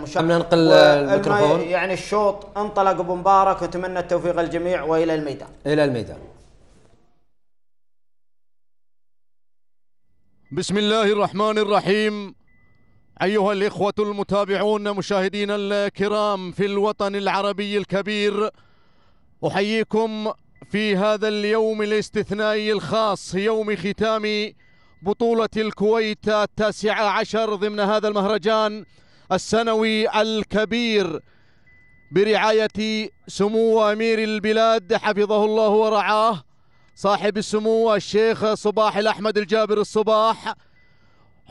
المشاركه ننقل الميكروفون يعني الشوط انطلق ابو مبارك واتمنى التوفيق للجميع والى الميدان الى الميدان بسم الله الرحمن الرحيم أيها الإخوة المتابعون مشاهدينا الكرام في الوطن العربي الكبير أحييكم في هذا اليوم الاستثنائي الخاص يوم ختام بطولة الكويت التاسعة عشر ضمن هذا المهرجان السنوي الكبير برعاية سمو أمير البلاد حفظه الله ورعاه صاحب السمو الشيخ صباح الأحمد الجابر الصباح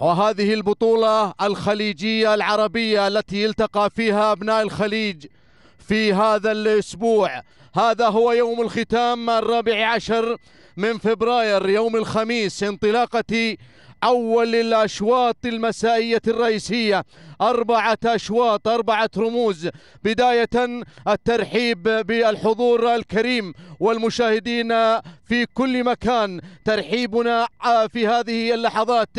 وهذه البطولة الخليجية العربية التي التقى فيها أبناء الخليج في هذا الأسبوع هذا هو يوم الختام الرابع عشر من فبراير يوم الخميس انطلاقة أول الأشواط المسائية الرئيسية أربعة أشواط أربعة رموز بداية الترحيب بالحضور الكريم والمشاهدين في كل مكان ترحيبنا في هذه اللحظات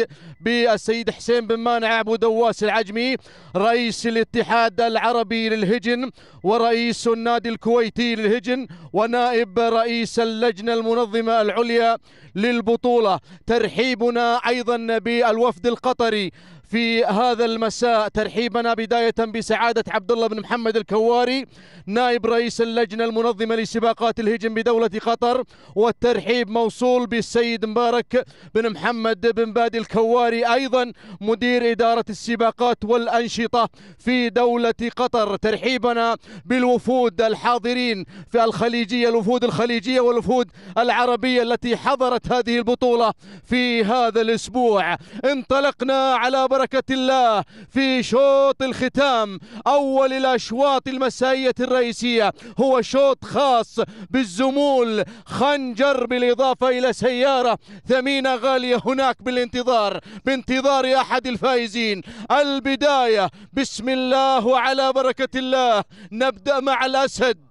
بالسيد حسين بن مانع أبو دواس العجمي رئيس الاتحاد العربي للهجن ورئيس النادي الكويتي للهجن ونائب رئيس اللجنة المنظمة العليا للبطولة ترحيبنا أيضا بالوفد القطري في هذا المساء ترحيبنا بداية بسعادة عبد الله بن محمد الكواري نائب رئيس اللجنة المنظمة لسباقات الهجن بدولة قطر والترحيب موصول بالسيد مبارك بن محمد بن بادي الكواري أيضا مدير إدارة السباقات والأنشطة في دولة قطر ترحيبنا بالوفود الحاضرين في الخليجية الوفود الخليجية والوفود العربية التي حضرت هذه البطولة في هذا الأسبوع انطلقنا على ببركة الله في شوط الختام أول الأشواط المسائية الرئيسية هو شوط خاص بالزمول خنجر بالإضافة إلى سيارة ثمينة غالية هناك بالانتظار بانتظار أحد الفائزين البداية بسم الله وعلى بركة الله نبدأ مع الأسد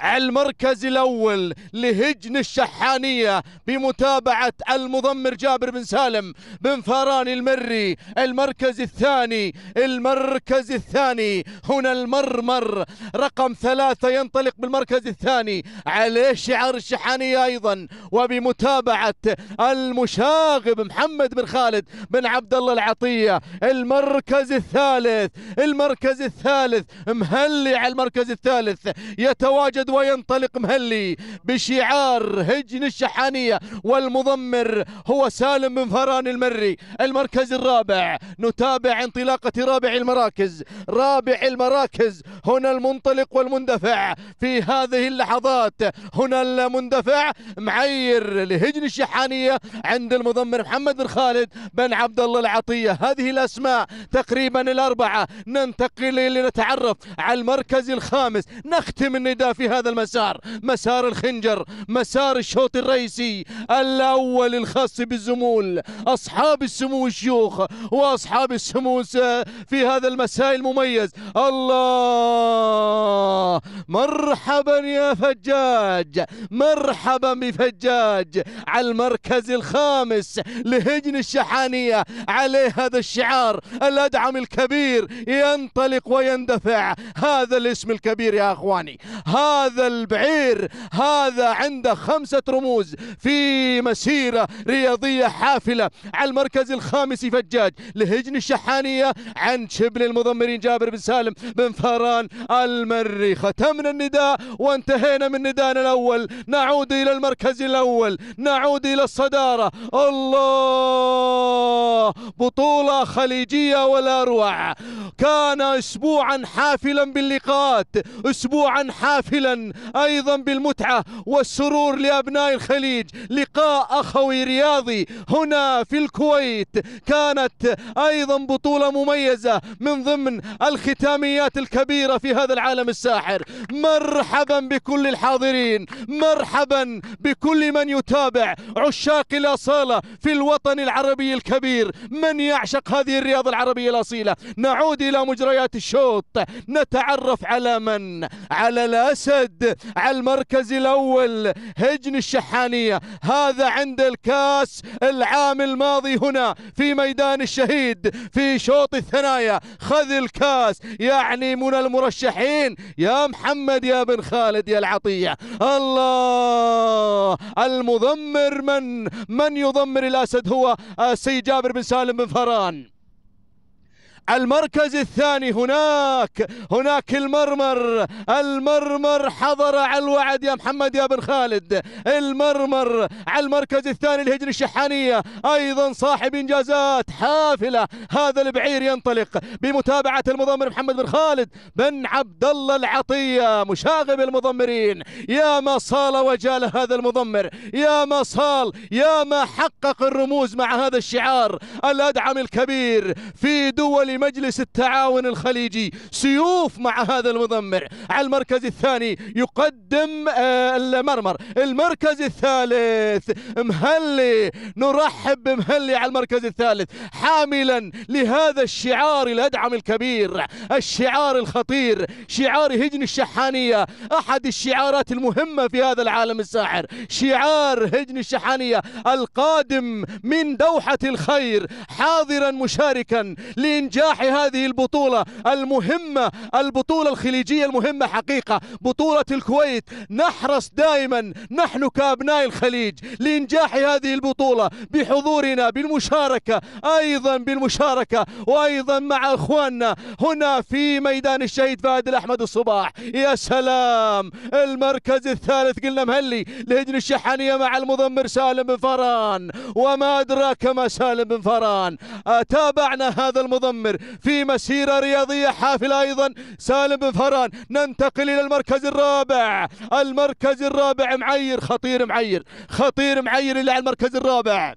على المركز الأول لهجن الشحانية بمتابعة المضمر جابر بن سالم بن فاران المري المركز الثاني المركز الثاني هنا المرمر رقم ثلاثة ينطلق بالمركز الثاني عليه شعار الشحانية أيضا وبمتابعة المشاغب محمد بن خالد بن عبد الله العطية المركز الثالث المركز الثالث مهلي على المركز الثالث يتواجد وينطلق مهلي بشعار هجن الشحانية والمضمر هو سالم بن فران المري المركز الرابع نتابع انطلاقة رابع المراكز رابع المراكز هنا المنطلق والمندفع في هذه اللحظات هنا المندفع معير لهجن الشحانية عند المضمر محمد بن خالد بن عبد الله العطية هذه الأسماء تقريبا الأربعة ننتقل لنتعرف على المركز الخامس نختم النداء في هذا هذا المسار مسار الخنجر مسار الشوط الرئيسي الأول الخاص بالزمول أصحاب السمو الشيوخ وأصحاب السمو آه، في هذا المساء المميز الله مرحبا يا فجاج مرحبا بفجاج على المركز الخامس لهجن الشحانية عليه هذا الشعار الأدعم الكبير ينطلق ويندفع هذا الاسم الكبير يا أخواني هذا هذا البعير هذا عنده خمسة رموز في مسيرة رياضية حافلة على المركز الخامس فجاج لهجن الشحانية عن شبل المضمرين جابر بن سالم بن فاران المري ختمنا النداء وانتهينا من ندانا الأول نعود إلى المركز الأول نعود إلى الصدارة الله بطولة خليجية والأروع كان أسبوعا حافلا باللقاءات أسبوعا حافلا أيضا بالمتعة والسرور لأبناء الخليج لقاء أخوي رياضي هنا في الكويت كانت أيضا بطولة مميزة من ضمن الختاميات الكبيرة في هذا العالم الساحر مرحبا بكل الحاضرين مرحبا بكل من يتابع عشاق الأصالة في الوطن العربي الكبير من يعشق هذه الرياضة العربية الأصيلة نعود إلى مجريات الشوط نتعرف على من على الأسد الود على المركز الأول هجن الشحانية هذا عند الكاس العام الماضي هنا في ميدان الشهيد في شوط الثنايا خذ الكاس يعني من المرشحين يا محمد يا بن خالد يا العطية الله المضمر من من يضمر الأسد هو السيد آه، جابر بن سالم بن فران المركز الثاني هناك هناك المرمر المرمر حضر على الوعد يا محمد يا بن خالد المرمر على المركز الثاني الهجري الشحانية أيضا صاحب إنجازات حافلة هذا البعير ينطلق بمتابعة المضمر محمد بن خالد بن عبد الله العطية مشاغب المضمرين يا ما صال وجال هذا المضمر يا ما صال يا ما حقق الرموز مع هذا الشعار الأدعم الكبير في دول مجلس التعاون الخليجي سيوف مع هذا المضمع على المركز الثاني يقدم آه، المرمر المركز الثالث مهلي نرحب بمهلي على المركز الثالث حاملا لهذا الشعار الأدعم الكبير الشعار الخطير شعار هجن الشحانية أحد الشعارات المهمة في هذا العالم الساحر شعار هجن الشحانية القادم من دوحة الخير حاضرا مشاركا لإنجاز افتتاح هذه البطولة المهمة البطولة الخليجية المهمة حقيقة بطولة الكويت نحرص دائما نحن كأبناء الخليج لإنجاح هذه البطولة بحضورنا بالمشاركة أيضا بالمشاركة وأيضا مع أخواننا هنا في ميدان الشهيد فهد الأحمد الصباح يا سلام المركز الثالث قلنا مهلي لهجن الشحانية مع المضمر سالم بن فران وما أدراك ما سالم بن فران تابعنا هذا المضمر مستمر في مسيرة رياضية حافلة أيضا سالم بن فران ننتقل إلى المركز الرابع المركز الرابع معير خطير معير خطير معير اللي على المركز الرابع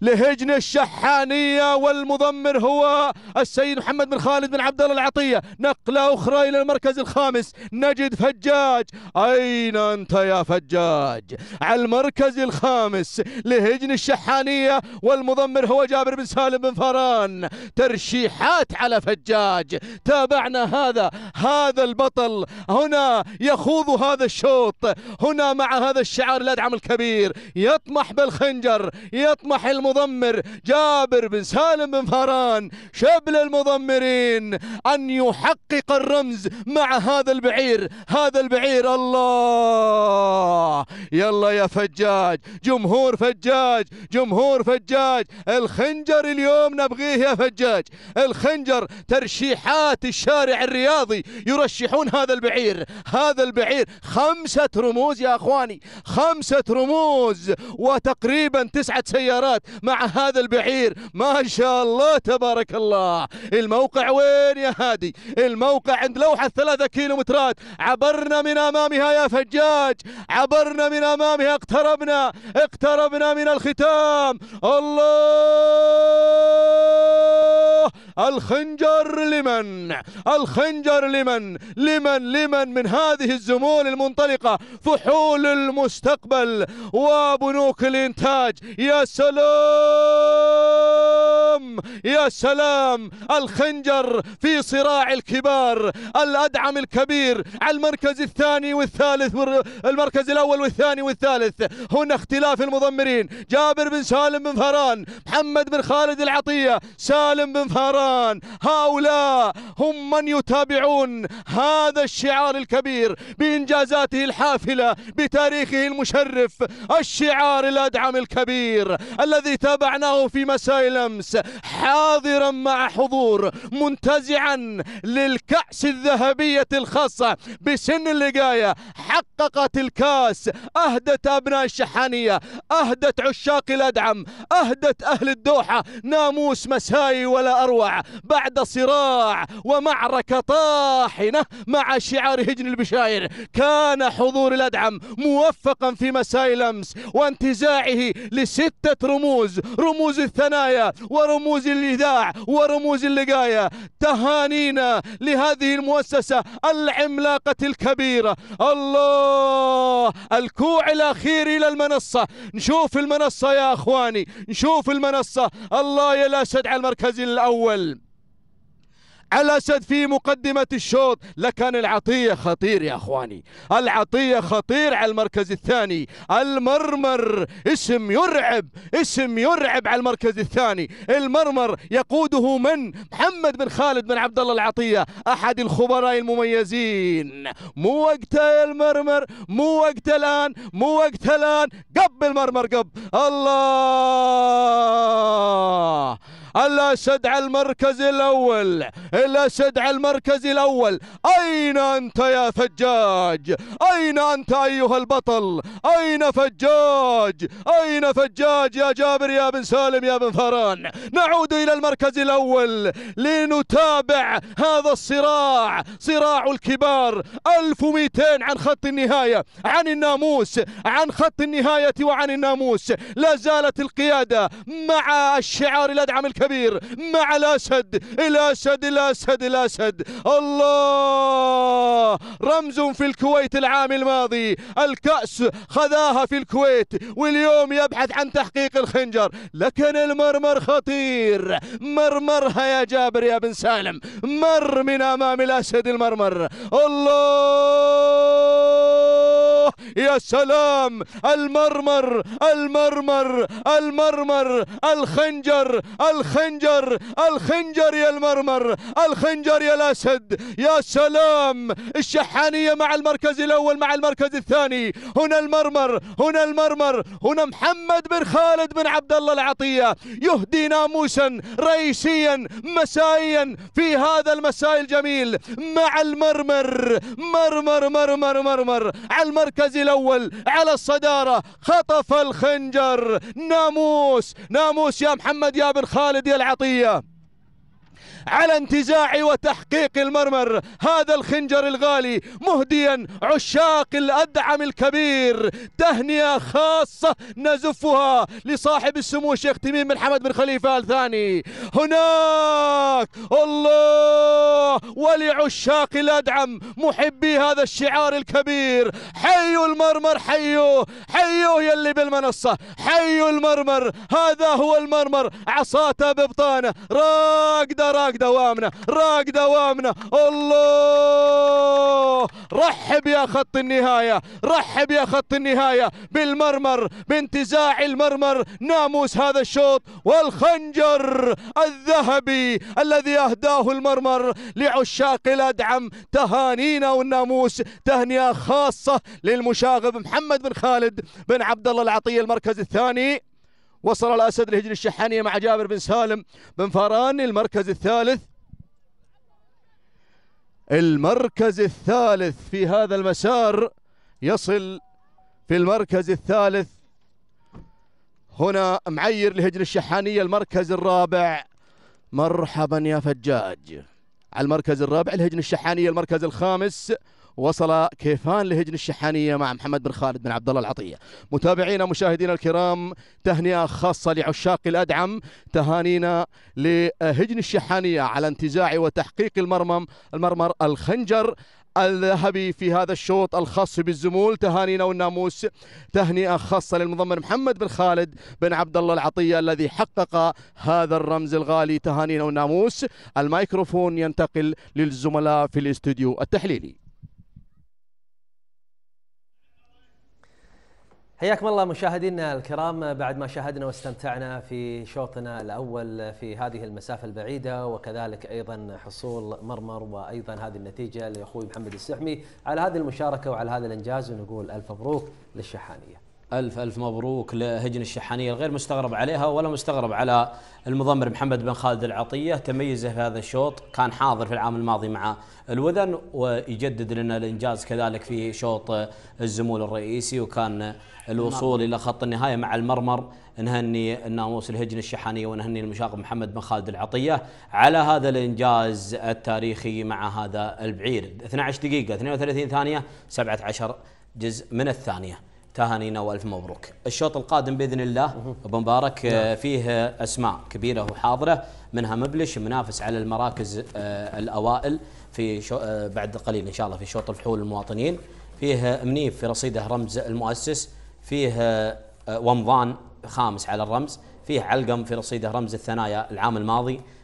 لهجن الشحانية والمضمر هو السيد محمد بن خالد بن عبد الله العطية نقلة أخرى إلى المركز الخامس نجد فجاج أين أنت يا فجاج على المركز الخامس لهجن الشحانية والمضمر هو جابر بن سالم بن فران ترشيحات على فجاج تابعنا هذا هذا البطل هنا يخوض هذا الشوط هنا مع هذا الشعار الأدعم الكبير يطمح بالخنجر يطمح الم المضمر جابر بن سالم بن فهران شبل المضمرين أن يحقق الرمز مع هذا البعير هذا البعير الله يلا يا فجاج جمهور فجاج جمهور فجاج الخنجر اليوم نبغيه يا فجاج الخنجر ترشيحات الشارع الرياضي يرشحون هذا البعير هذا البعير خمسة رموز يا أخواني خمسة رموز وتقريبا تسعة سيارات مع هذا البعير ما شاء الله تبارك الله الموقع وين يا هادي الموقع عند لوحة ثلاثة كيلومترات عبرنا من أمامها يا فجاج عبرنا من أمامها اقتربنا اقتربنا من الختام الله الخنجر لمن الخنجر لمن لمن لمن من هذه الزمول المنطلقة فحول المستقبل وبنوك الإنتاج يا سلام سلام يا سلام الخنجر في صراع الكبار الأدعم الكبير على المركز الثاني والثالث المركز الأول والثاني والثالث هنا اختلاف المضمرين جابر بن سالم بن فهران محمد بن خالد العطية سالم بن فهران هؤلاء هم من يتابعون هذا الشعار الكبير بإنجازاته الحافلة بتاريخه المشرف الشعار الأدعم الكبير الذي تابعناه في مساء الأمس حاضرا مع حضور منتزعا للكأس الذهبية الخاصة بسن اللقاية حققت الكاس أهدت أبناء الشحانية أهدت عشاق الأدعم أهدت أهل الدوحة ناموس مسائي ولا أروع بعد صراع ومعركة طاحنة مع شعار هجن البشاير كان حضور الأدعم موفقا في مساء الأمس وانتزاعه لستة رموز رموز رموز الثنايا ورموز الإذاع ورموز اللقاية تهانينا لهذه المؤسسة العملاقة الكبيرة الله الكوع الأخير إلى المنصة نشوف المنصة يا أخواني نشوف المنصة الله يا الأسد على المركز الأول على في مقدمة الشوط لكان العطية خطير يا أخواني العطية خطير على المركز الثاني المرمر اسم يرعب اسم يرعب على المركز الثاني المرمر يقوده من محمد بن خالد بن عبد الله العطية أحد الخبراء المميزين مو وقته المرمر مو وقته الآن مو وقته الآن قب المرمر قب الله الأسد على المركز الأول الأسد على المركز الأول أين أنت يا فجاج أين أنت أيها البطل أين فجاج أين فجاج يا جابر يا بن سالم يا بن فران نعود إلى المركز الأول لنتابع هذا الصراع صراع الكبار 1200 عن خط النهاية عن الناموس عن خط النهاية وعن الناموس لا زالت القيادة مع الشعار الأدعم الكبير الكبير مع الأسد الأسد الأسد الأسد الله رمز في الكويت العام الماضي الكأس خذاها في الكويت واليوم يبحث عن تحقيق الخنجر لكن المرمر خطير مرمرها يا جابر يا بن سالم مر من أمام الأسد المرمر الله يا سلام المرمر المرمر المرمر الخنجر الخنجر الخنجر يا المرمر الخنجر يا الأسد يا سلام الشحانية مع المركز الأول مع المركز الثاني هنا المرمر هنا المرمر هنا محمد بن خالد بن عبد الله العطية يهدي ناموسا رئيسيا مسائيا في هذا المساء الجميل مع المرمر مرمر مرمر مرمر على المركز الأول على الصدارة خطف الخنجر ناموس ناموس يا محمد يا بن خالد يا العطية على انتزاع وتحقيق المرمر هذا الخنجر الغالي مهديا عشاق الأدعم الكبير تهنئة خاصة نزفها لصاحب السمو الشيخ تميم بن حمد بن خليفة الثاني هناك الله ولعشاق الأدعم محبي هذا الشعار الكبير حيوا المرمر حيوا حيوا يلي بالمنصة حيوا المرمر هذا هو المرمر عصاته ببطانه راقده راق دوامنا راق دوامنا الله رحب يا خط النهاية رحب يا خط النهاية بالمرمر بانتزاع المرمر ناموس هذا الشوط والخنجر الذهبي الذي أهداه المرمر لعشاق الأدعم تهانينا والناموس تهنئة خاصة للمشاغب محمد بن خالد بن عبد الله العطية المركز الثاني وصل الأسد لهجن الشحانية مع جابر بن سالم بن فاران المركز الثالث المركز الثالث في هذا المسار يصل في المركز الثالث هنا معير لهجن الشحانية المركز الرابع مرحبا يا فجاج على المركز الرابع لهجن الشحانية المركز الخامس وصل كيفان لهجن الشحانية مع محمد بن خالد بن عبد الله العطية متابعينا مشاهدينا الكرام تهنئة خاصة لعشاق الأدعم تهانينا لهجن الشحانية على انتزاع وتحقيق المرمم المرمر الخنجر الذهبي في هذا الشوط الخاص بالزمول تهانينا والناموس تهنئه خاصه للمضمن محمد بن خالد بن عبد الله العطيه الذي حقق هذا الرمز الغالي تهانينا والناموس الميكروفون ينتقل للزملاء في الاستوديو التحليلي حياكم الله مشاهدينا الكرام بعد ما شاهدنا واستمتعنا في شوطنا الاول في هذه المسافه البعيده وكذلك ايضا حصول مرمر وايضا هذه النتيجه لاخوي محمد السحمي على هذه المشاركه وعلى هذا الانجاز ونقول الف مبروك للشحانيه. ألف ألف مبروك لهجن الشحانية الغير مستغرب عليها ولا مستغرب على المضمر محمد بن خالد العطية تميزه في هذا الشوط كان حاضر في العام الماضي مع الوذن ويجدد لنا الإنجاز كذلك في شوط الزمول الرئيسي وكان الوصول إلى خط النهاية مع المرمر نهني الناموس الهجن الشحانية ونهني المشاق محمد بن خالد العطية على هذا الإنجاز التاريخي مع هذا البعير 12 دقيقة 32 ثانية 17 جزء من الثانية تهانينا والف مبروك. الشوط القادم باذن الله ابو مبارك نعم. آه، فيه آه، اسماء كبيره وحاضره منها مبلش منافس على المراكز آه، الاوائل في بعد قليل ان شاء الله في شوط الفحول المواطنين فيه منيف في رصيده رمز المؤسس فيه ومضان خامس على الرمز فيه علقم في رصيده رمز الثنايا العام الماضي